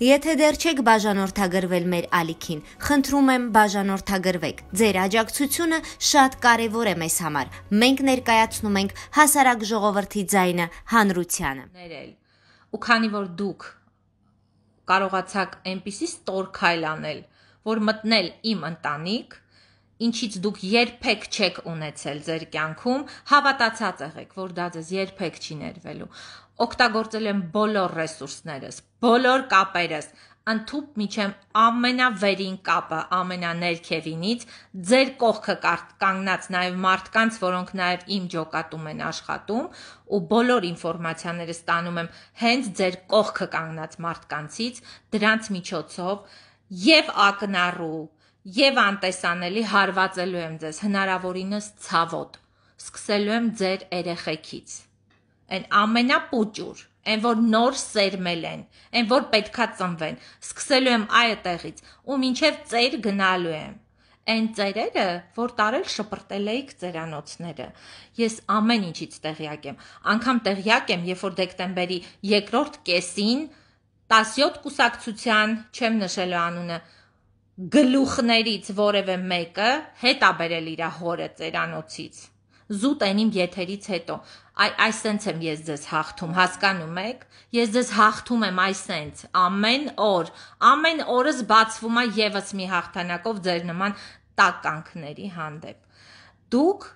Եթե դեռ չեք բաժանորդագրվել մեր ալիքին, խնդրում եմ բաժանորդագրվեք։ Ձեր աջակցությունը շատ կարևոր է մեզ համար։ Մենք ներկայացնում ենք հասարակ ժողովրդի ձայնը հանրությանը։ Ներել։ Ու քանի որ դուք կարողացաք այնպիսի ստոր քայլ անել, որ մտնել իմ ընտանիք, ինչից դուք երբեք չեք ունեցել ձեր կյանքում, հավատացած եղեք, որ դա ձեզ երբեք չի ներվելու օգտագործել եմ բոլոր ռեսուրսներս, բոլոր կապերս, ընդཐུպ միջեմ ամենավերին կապը, ամենաներքևինից, ձեր կողքը կանգնած նաև մարդկանց, որոնք նաև իմ ջոկատում են աշխատում, ու բոլոր ինֆորմացիաները ստանում եմ հենց ձեր կողքը կանգնած մարդկանցից, դրանց միջոցով եւ ակնառու եւ անտեսանելի հարվածելու եմ ձեզ հնարավորինս ցավոտ։ Սկսելու եմ ձեր երեխեքից այն ամենապուճուր, այն որ նոր սերմել են, այն որ պետքա ծնվեն։ Սկսելու եմ այը տեղից ու մինչև ծեր գնալու եմ։ Այն ծերերը, որ տարել շպրտել էիք ծերանոցները։ Ես ամեն ինչից տեղյակ եմ։ Անկամ տեղյակ եմ, երբ որ դեկտեմբերի 2-րդ կեսին 17 կուսակցության, չեմ նշելու անունը, գլուխներից որևէ մեկը հետ աբերել իր հորը ծերանոցից զուտ են իմ եթերից հետո։ Այ այսենց եմ ես ձեզ հաղթում, հասկանում եք։ Ես ձեզ հաղթում եմ այսենց ամեն օր, ամեն օրս բացվում է եւս մի հաղթանակով ձեր նման տականքների հանդեպ։ Դուք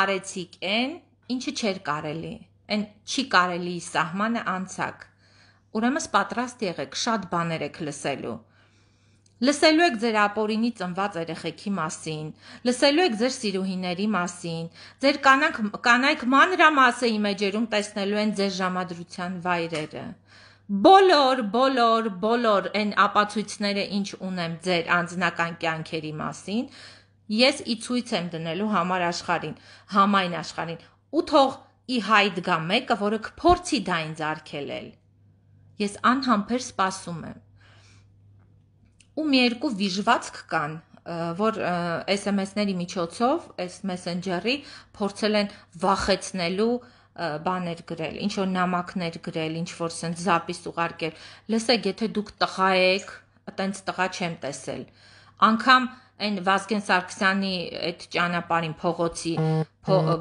արեցիք այն, ինչը չէր կարելի։ Այն չի կարելի սահմանը անցակ։ Ուրեմն պատրաստ եղեք, շատ բաներ եք լսելու Լսելու եք ձեր ապորինի ծնված երեխեքի մասին, լսելու եք ձեր սիրուհիների մասին, ձեր կանանք կանայք մանրամասեի մեջերում տեսնելու են ձեր ժամադրության վայրերը։ Բոլոր, բոլոր, բոլոր այն ապացույցները, ինչ ունեմ ձեր անձնական կյանքերի մասին, ես ի ցույց եմ դնելու համար աշխարհին, համայն աշխարհին։ Ու թող ի հայտ գա մեկը, որը կփորձի դա ինձ արգելել։ Ես անհամբեր սպասում եմ ու մի երկու վիժվածք կան որ SMS-ների միջոցով, այս Messenger-ի փորձել են վախեցնելու բաներ գրել, ինչ որ նամակներ գրել, ինչ որ sense զապիս ուղարկել։ Լսեք, եթե դուք տղա եք, այտենց տղա չեմ տեսել։ Անկամ այն Վազգեն Սարգսյանի այդ ճանապարհին փողոցի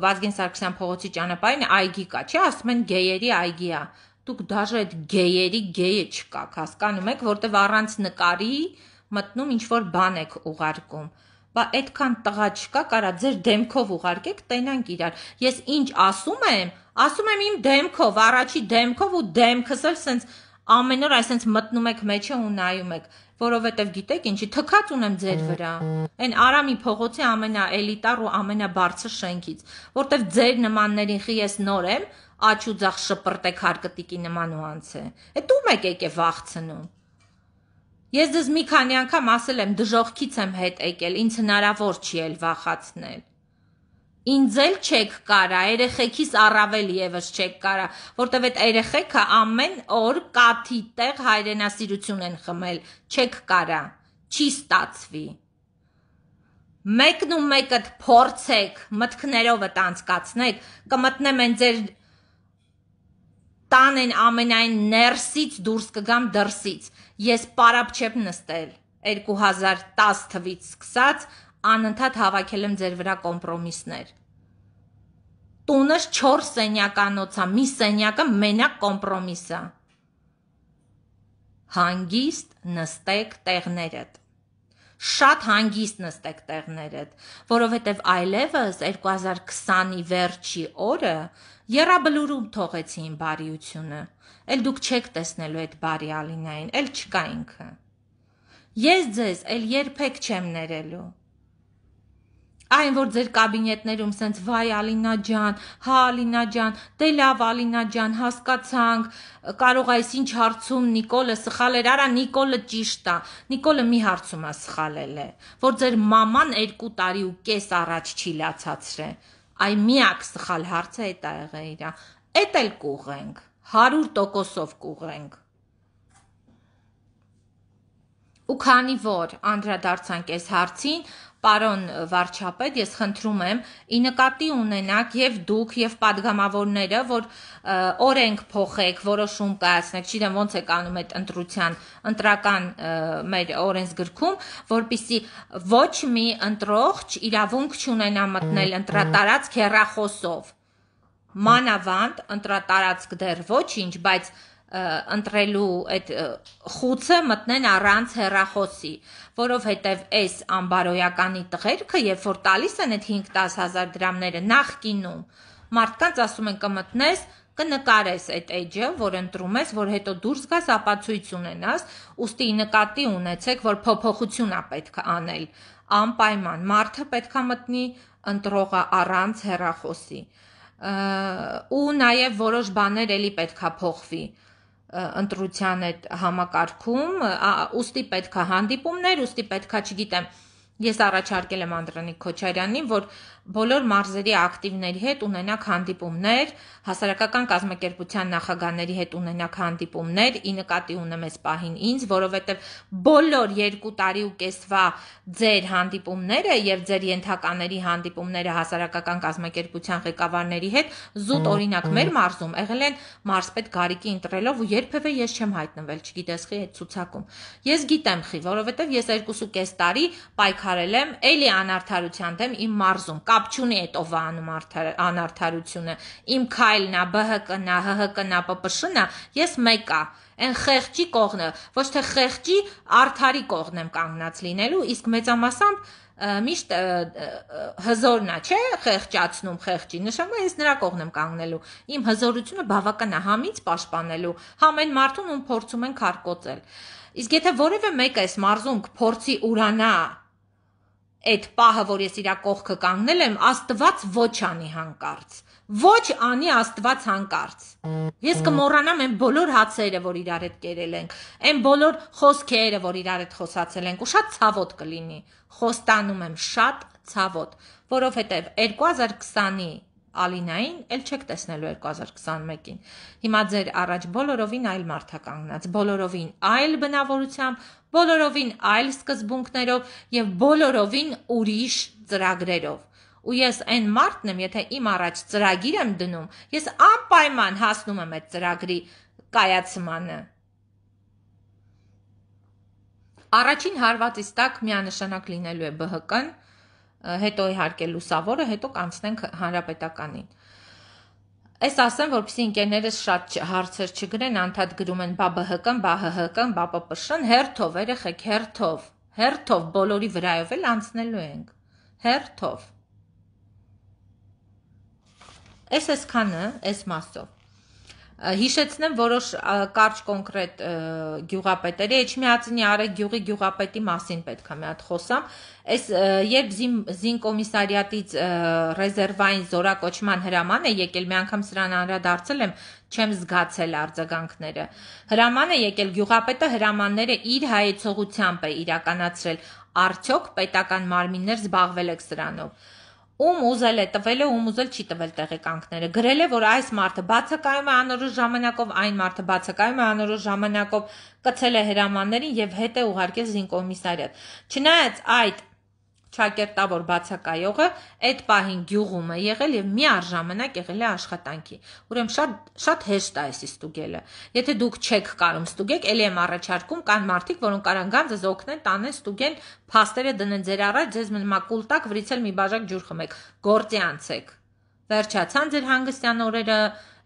Վազգեն Սարգսյան փողոցի ճանապարհին այգի կա, չէ՞, ասում են գեյերի այգի է դուք դաժե այդ գեյերի գեյը չկաք, հասկանում եք, որտեվ առանց նկարի մտնում ինչ որ բան եք ուղարկում։ Բա այդքան տղա չկա, կարա ձեր դեմքով ուղարկեք, տենանք իրար։ Ես ինչ ասում եմ, ասում եմ իմ դեմքով, առաջի դեմքով ու դեմքս էլ սենց ամեն օր այսպես մտնում եք մեջը ու նայում եք որովհետև գիտեք ինչի թքած ունեմ ձեր վրա այն Արամի փողոցի ամենաէլիտար ու ամենաբարձր շենքից որտեվ ձեր նմաններին խի ես նոր եմ աչու ձախ շպրտեք հարկտիկի նման ու անցե է դու մեկ եկե վախցնում Ես դες մի քանի անգամ ասել եմ դժողքից եմ հետ եկել, ինձ հնարավոր չի էլ վախացնել։ Ինձ էլ չեք կարա, երեխեքիս առավել եւս չեք կարա, որտեվ այդ երեխեքը ամեն օր կաթի տեղ հայրենասիրություն են խմել, չեք կարա, չի ստացվի։ Մեկն ու մեկը փորձեք, մտքներովը տանցկացնեք, կմտնեմ են ձեր տան են ամենայն ներսից դուրս կգամ դրսից։ Ես պարապ չեմ նստել 2010 թվից սկսած անընդհատ հավաքել եմ ձեր վրա կոմպրոմիսներ տունս 4 սենյականոց է, մի սենյակը մենակ կոմպրոմիս է։ Հանգիստ նստեք տեղներդ։ Շատ հանգիստ նստեք տեղներդ, որովհետև այլևս 2020-ի վերջի օրը երաբլուրում թողեցին բարիությունը։ Էլ դուք չեք տեսնելու այդ բարի Ալինային, էլ չկա ինքը։ Ես ձեզ էլ երբեք չեմ ներելու այն որ ձեր կաբինետներում սենց վայ Ալինա ջան, հա Ալինա ջան, դե լավ Ալինա ջան, հասկացանք, կարող այս ինչ հարցում Նիկոլը սխալեր, արա Նիկոլը ճիշտ է։ Նիկոլը մի հարցում է սխալել է, որ ձեր մաման 2 տարի ու կես առաջ չի լացացրել։ Այ միակ սխալ հարցը է դա եղել իրա։ Էդ էլ կուղենք, 100%-ով կուղենք։ Ու քանի որ անդրադարձանք այս հարցին, Պարոն վարչապետ, ես խնդրում եմ, ի նկատի ունենաք եւ դուք եւ падգամավորները, որ օրենք փոխեք, որոշում կայացնեք, չգիտեմ ոնց է կանում այդ ընտրության, ընտրական մեր օրենսգրքում, որբիսի ոչ մի ընտրողջ իրավունք չունենա մտնել ընտրատարածք հերախոսով։ Մանավանդ ընտրատարածք դեռ ոչինչ, բայց ընտրելու այդ խուցը մտնեն առանց հեռախոսի, որովհետև այս անբարոյականի տղերքը, երբ որ տալիս են այդ 5-10 հազար դրամները նախկինում, մարդկանց ասում են կմտնես, կնկարես այդ էջը, որ ընտրում ես, որ հետո դուրս գաս ապացույց ունենաս, ուստի նկատի ունեցեք, որ փոփոխություն է պետք անել։ Անպայման մարդը պետք է մտնի ընտրողը առանց հեռախոսի։ Ու նաև որոշ բաներ էլի պետքա փոխվի։ Ա, ընտրության այդ համակարգում, ուստի պետքա հանդիպումներ, ուստի պետքա, չգիտեմ, Ես առաջարկել եմ Անդրանիկ Քոչարյանին, որ բոլոր մարզերի ակտիվների հետ ունենanak հանդիպումներ, հասարակական կազմակերպության նախագահների հետ ունենanak հանդիպումներ, ի նկատի ունեմ այս պահին ինձ, որովհետև բոլոր 2 տարի ու կեսվա ձեր հանդիպումները եւ ձեր ենթակաների հանդիպումները հասարակական կազմակերպության ղեկավարների հետ զուտ օրինակ մեր մարզում եղել են մարզպետ Գարիկի ընտրելով ու երբևէ ես չեմ հայտնվել, չգիտես խի այդ ցուցակում։ Ես գիտեմ խի, որովհետև ես 2.5 տարի պայքար արդարել եմ, էլի անարդարության դեմ իմ մարզում, կապ չունի այդ ով անում անարդարությունը, իմ քայլն է, ԲՀԿ-ն է, ՀՀԿ-ն է, ՊՊՇ-ն է, ես մեկ է, այն խեղճի կողմը, ոչ թե խեղճի, արդարի կողմն եմ կանգնած լինելու, իսկ մեծամասամբ միշտ հզորն է, չէ, խեղճացնում խեղճի։ Նշանը ես նրա կողն եմ կանգնելու։ Իմ հզորությունը բավական է համից պաշտպանելու, համ այն մարդուն, ում փորձում են քարկոծել։ Իսկ եթե որևէ մեկը այս մարզում փորձի ուրանա այդ պահը, որ ես իրա կողքը կանգնել եմ, Աստված ոչ անի հանկարծ։ Ոչ անի Աստված հանկարծ։ Ես կմոռանամ այն բոլոր հացերը, որ իրար հետ կերել ենք, այն բոլոր խոսքերը, որ իրար հետ խոսացել ենք, ու շատ ցավոտ կլինի։ Խոստանում եմ, շատ ցավոտ, որովհետև 2020-ի Ալինային էլ չեք տեսնելու 2021-ին։ Հիմա ձեր առաջ բոլորովին այլ մարդ է կանգնած, բոլորովին այլ բնավորությամբ, բոլորովին այլ սկզբունքներով եւ բոլորովին ուրիշ ծրագրերով։ Ու ես այն մարդն եմ, եթե իմ առաջ ծրագիր եմ դնում, ես անպայման հասնում եմ այդ ծրագրի կայացմանը։ Առաջին հարվածից տակ միանշանակ լինելու է ԲՀԿ-ն, հետո իհարկե լուսավորը, հետո կանցնենք հանրապետականին։ Էս ասեմ, որպեսզի ընկերներս շատ հարցեր չգրեն, անդադ գրում են ԲԱԲՀԿ-ն, ԲԱՀՀԿ-ն, ԲԱՊՊՇ-ն, հերթով երեխեք, հերթով, հերթով բոլորի վրայով էլ անցնելու ենք։ Հերթով։ Էս էսքանը, էս մասով։ Հիշեցնեմ որոշ կարճ կոնկրետ գյուղապետերի Էջմիածնի Արեգ գյուղի գյուղապետի մասին պետք է մի հատ խոսամ։ Այս երբ զին կոմիսարիատից ռեզերվային զորակոչման հրաման է եկել, մի անգամ սրան անդրադարձել եմ, չեմ զգացել արձագանքները։ Հրաման է եկել գյուղապետը հրամանները իր հայեցողությամբ է իրականացրել։ Արդյոք պետական մարմիններ զբաղվել եք սրանով ում ուզել է տվել է, ում ուզել չի տվել տեղեկանքները։ Գրել է, որ այս մարդը բացակայում է անորոշ ժամանակով, այն մարդը բացակայում է անորոշ ժամանակով, կցել է հրամաններին եւ հետ է ուղարկել զինկոմիսարիատ։ Չնայած այդ Չակերտավոր բացակայողը այդ պահին գյուղում է եղել եւ միառժամանակ եղել է աշխատանքի։ Ուրեմն շատ շատ հեշտ է այս ստուգելը։ Եթե դուք չեք կարող ստուգեք, ելի եմ առաջարկում կան մարդիկ, որոնք կարան գան ձեզ օգնեն, տանեն, ստուգեն, փաստերը դնեն ձեր առաջ, ձեզ մնակուլտակ վրիցել մի բաժակ ջուր խմեք, գործի անցեք։ Վերջացան ձեր հանգստյան օրերը,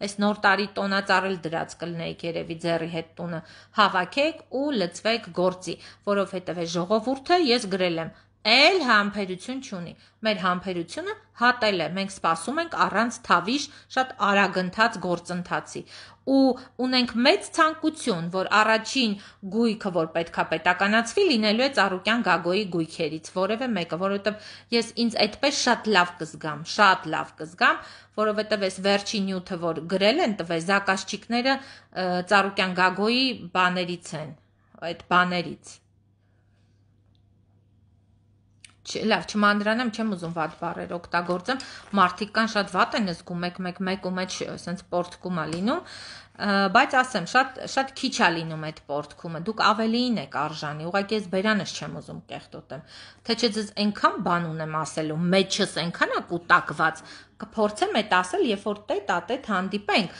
այս նոր տարի տոնած առել դրած կլնեիք երևի ձերի հետ տունը։ Հավաքեք ու լծվեք գործի, որովհետև է ժողովուրդը ես գրել եմ էլ համբերություն չունի։ Մեր համբերությունը հատել է։ Մենք սպասում ենք առանց թավիշ շատ արագընթաց գործընթացի։ Ու ունենք մեծ ցանկություն, որ առաջին գույքը, որ պետքա պետականացվի, լինելու է Ծառուկյան Գագոյի գույքերից, որևէ մեկը, որովհետև ես ինձ այդպես շատ լավ կզգամ, շատ լավ կզգամ, որովհետև այս վերջին նյութը, որ գրել են տվել զակաշչիկները Ծառուկյան Գագոյի բաներից են, այդ բաներից լավ, չմանդրանեմ, չեմ ուզում ված բառեր օգտագործեմ։ Մարդիկ կան շատ ված են զգում մեկ-մեկ մեկ ու մեջ սենց պորտկում է լինում, բայց ասեմ, շատ շատ քիչ է լինում այդ պորտկումը։ Դուք ավելիին եք արժանի, ուղղակի ես բերանս չեմ ուզում կեղտոտեմ։ Թե չէ ձեզ այնքան բան ունեմ ասելու, մեջս այնքան է կուտակված, կփորձեմ այդ ասել, երբ որ տետ ա տետ հանդիպենք։